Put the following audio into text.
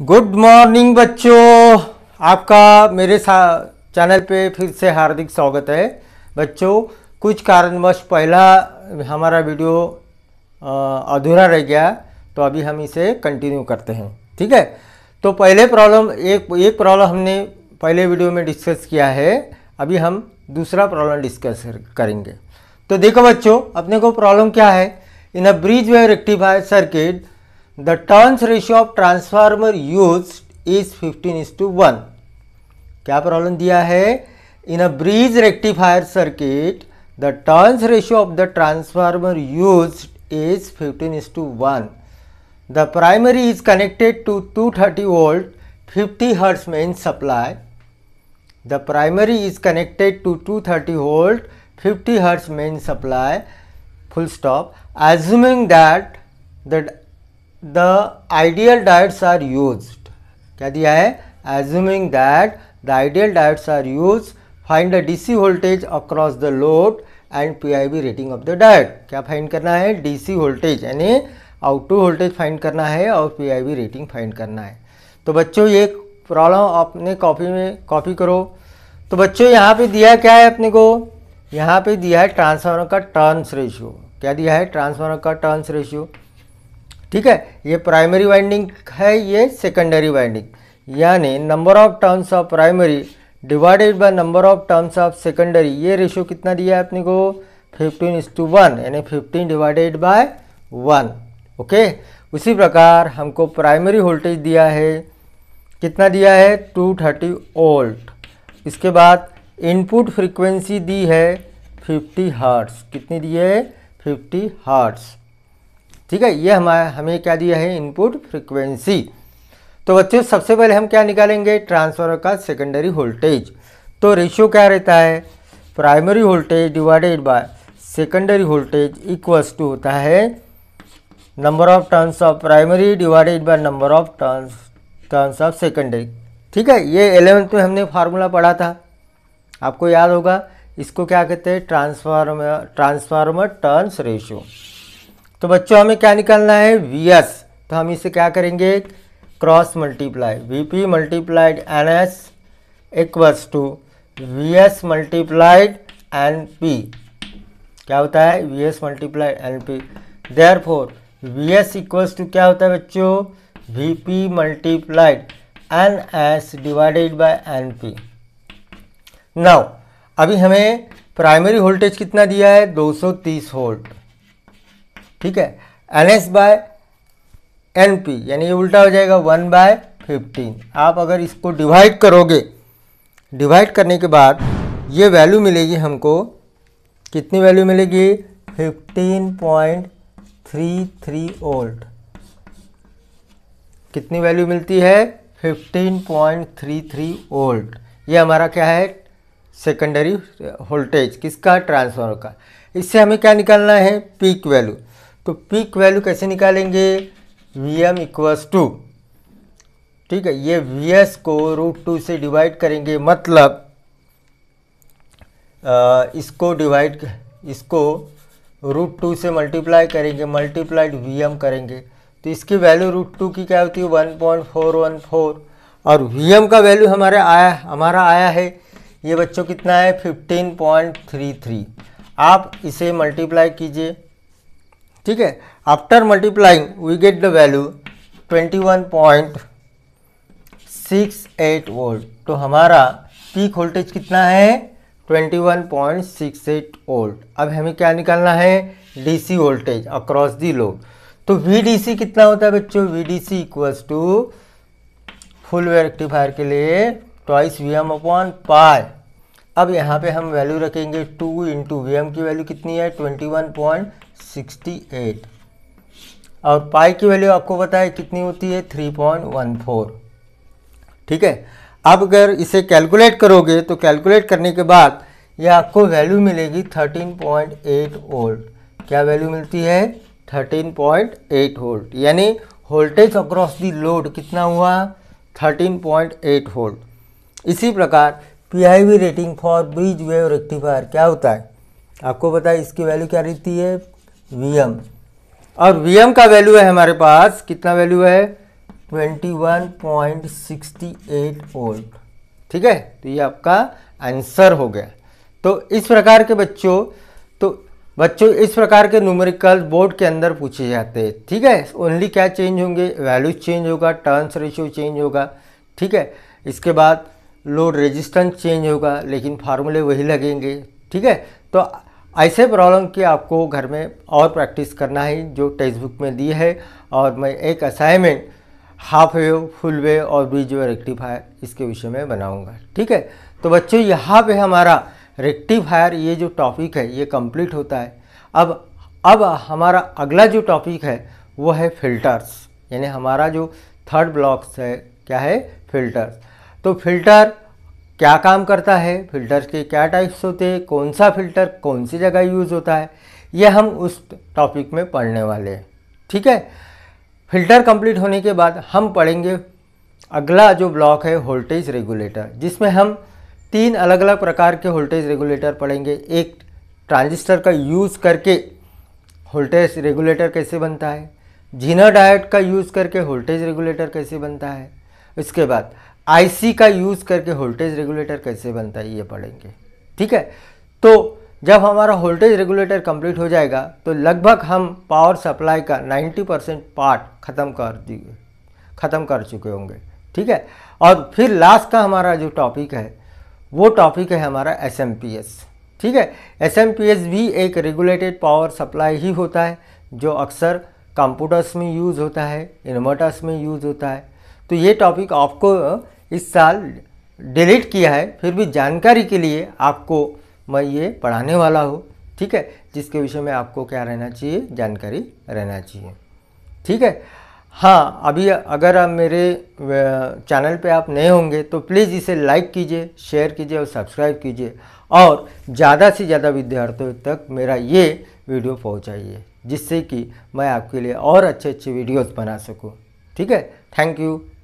Good morning बच्चों आपका मेरे चैनल पे फिर से हार्दिक स्वागत है बच्चों कुछ कारणवश पहला हमारा वीडियो अधूरा रह गया तो अभी हम इसे कंटिन्यू करते हैं ठीक है तो पहले प्रॉब्लम एक एक प्रॉब्लम हमने पहले वीडियो में डिस्कस किया है अभी हम दूसरा प्रॉब्लम डिस्कस करेंगे तो देखो बच्चों अपने को प्रॉब्लम क्या है in a bridge wave rectifier circuit The turns ratio of transformer used is 15 is to 1. क्या प्रॉब्लम दिया है In a bridge rectifier circuit, the turns ratio of the transformer used 15 is to 1. The primary is connected to 230 volt 50 hertz main supply. The primary is connected to 230 volt 50 hertz main supply full stop assuming that the the ideal diodes are use क्या दिया है assuming that the ideal diets are used find voltage across the load and P I PIB rating of the diode क्या find करना है C voltage यानी output voltage find करना है और पीआईबी रेटिंग फाइंड करना है तो बच्चों ये प्रॉब्लम अपने कॉपी में कॉपी करो तो बच्चों यहाँ पे दिया क्या है अपने को यहाँ पे दिया है ट्रांसफार्मर का टर्न्स रेशियो क्या दिया है ट्रांसफार्मर का टर्न्स रेशियो ठीक है ये प्राइमरी वाइंडिंग है ये सेकेंडरी वाइंडिंग यानी number of turns of primary divided by number of terms of secondary ये रेशियो कितना दिया है अपने को फिफ्टीन इज टू वन यानी fifteen divided by one okay उसी प्रकार हमको प्राइमरी वोल्टेज दिया है कितना दिया है टू थर्टी ओल्ट इसके बाद इनपुट फ्रीक्वेंसी दी है फिफ्टी हर्ट्स कितनी दी है फिफ्टी हर्ट्स ठीक है ये हमारा हमें क्या दिया है इनपुट फ्रिक्वेंसी तो बच्चों सबसे पहले हम क्या निकालेंगे ट्रांसफार्मर का सेकेंडरी वोल्टेज तो रेशियो क्या रहता है primary voltage divided by secondary voltage equals to होता है number of turns of primary divided by number of turns turns of secondary ठीक है ये एलेवेंथ में हमने फार्मूला पढ़ा था आपको याद होगा इसको क्या कहते हैं ट्रांसफार्मर ट्रांसफार्मर टर्न्स रेशियो तो बच्चों हमें क्या निकालना है वी एस तो हम इसे क्या करेंगे cross multiply V P multiplied N S equals to V S multiplied N P क्या होता है V S multiplied N P therefore V S equals to क्या होता है बच्चों V P multiplied N S divided by N P now अभी हमें primary voltage कितना दिया है 230 वोल्ट ठीक है N S by N P यानी ये उल्टा हो जाएगा वन बाय फिफ्टीन आप अगर इसको डिवाइड करोगे डिवाइड करने के बाद ये वैल्यू मिलेगी हमको कितनी वैल्यू मिलेगी fifteen point three three volt कितनी वैल्यू मिलती है fifteen point three three volt ये हमारा क्या है सेकेंडरी वोल्टेज किसका ट्रांसफार्मर का इससे हमें क्या निकालना है पीक वैल्यू तो पीक वैल्यू कैसे निकालेंगे वी एम इक्वस टू ठीक है ये वी एस को रूट टू से डिवाइड करेंगे मतलब आ, इसको डिवाइड इसको रूट टू से मल्टीप्लाई करेंगे मल्टीप्लाइड वी एम करेंगे तो इसकी वैल्यू रूट टू की क्या होती है one point four one four और वी एम का वैल्यू हमारे आया हमारा आया है ये बच्चों कितना है फिफ्टीन पॉइंट थ्री थ्री आप इसे मल्टीप्लाई कीजिए ठीक है after multiplying we get the value 21.68 volt तो हमारा पीक वोल्टेज कितना है 21.68 वोल्ट अब हमें क्या निकालना है DC voltage across the load तो वीडीसी कितना होता है बच्चों VDC equals to full wave rectifier के लिए ट्वाइस वी एम अपॉन पाए अब यहाँ पे हम वैल्यू रखेंगे टू इंटू वी एम की वैल्यू कितनी है ट्वेंटी वन पॉइंट 68 और पाई की वैल्यू आपको बताए कितनी होती है 3.14 ठीक है अब अगर इसे कैलकुलेट करोगे तो कैलकुलेट करने के बाद यह आपको वैल्यू मिलेगी 13.8 वोल्ट क्या वैल्यू मिलती है 13.8 वोल्ट यानी वोल्टेज अक्रॉस दी लोड कितना हुआ 13.8 वोल्ट इसी प्रकार PIV rating for bridge wave rectifier क्या होता है आपको पता है इसकी वैल्यू क्या रहती है वीएम और वीएम का वैल्यू है हमारे पास कितना वैल्यू है 21.68 वोल्ट ठीक है तो ये आपका आंसर हो गया तो इस प्रकार के बच्चों तो बच्चों इस प्रकार के न्यूमेरिकल बोर्ड के अंदर पूछे जाते हैं ठीक है ओनली क्या चेंज होंगे वैल्यूज चेंज होगा टर्न्स रेशियो चेंज होगा ठीक है इसके बाद लोड रेजिस्टेंस चेंज होगा लेकिन फार्मूले वही लगेंगे ठीक है तो ऐसे प्रॉब्लम की आपको घर में और प्रैक्टिस करना है जो टेक्स्ट बुक में दी है और मैं एक assignment half wave full wave और ब्रिज वे रेक्टिफायर इसके विषय में बनाऊंगा ठीक है तो बच्चों यहाँ पे हमारा रेक्टिफायर ये जो टॉपिक है ये कंप्लीट होता है अब अब हमारा अगला जो टॉपिक है वो है फिल्टर्स यानी हमारा जो थर्ड ब्लॉक्स है क्या है फिल्टर्स तो फिल्टर क्या काम करता है फिल्टर के क्या टाइप्स होते हैं कौन सा फिल्टर कौन सी जगह यूज़ होता है यह हम उस टॉपिक में पढ़ने वाले हैं ठीक है फिल्टर कंप्लीट होने के बाद हम पढ़ेंगे अगला जो ब्लॉक है वोल्टेज रेगुलेटर जिसमें हम तीन अलग अलग प्रकार के वोल्टेज रेगुलेटर पढ़ेंगे एक ट्रांजिस्टर का यूज़ करके वोल्टेज रेगुलेटर कैसे बनता है जीनर डायट का यूज़ करके वोल्टेज रेगुलेटर कैसे बनता है इसके बाद आईसी का यूज़ करके वोल्टेज रेगुलेटर कैसे बनता है ये पढ़ेंगे ठीक है तो जब हमारा वोल्टेज रेगुलेटर कंप्लीट हो जाएगा तो लगभग हम पावर सप्लाई का 90 परसेंट पार्ट ख़त्म कर दिए ख़त्म कर चुके होंगे ठीक है और फिर लास्ट का हमारा जो टॉपिक है वो टॉपिक है हमारा एस ठीक है एस भी एक रेगुलेटेड पावर सप्लाई ही होता है जो अक्सर कंप्यूटर्स में यूज़ होता है इन्वर्टर्स में यूज़ होता है तो ये टॉपिक आपको इस साल डिलीट किया है फिर भी जानकारी के लिए आपको मैं ये पढ़ाने वाला हूँ ठीक है जिसके विषय में आपको क्या रहना चाहिए जानकारी रहना चाहिए ठीक है हाँ अभी अगर आप मेरे चैनल पे आप नए होंगे तो प्लीज़ इसे लाइक कीजिए शेयर कीजिए और सब्सक्राइब कीजिए और ज़्यादा से ज़्यादा विद्यार्थियों तक मेरा ये वीडियो पहुँचाइए जिससे कि मैं आपके लिए और अच्छे अच्छे वीडियोस बना सकूँ ठीक है थैंक यू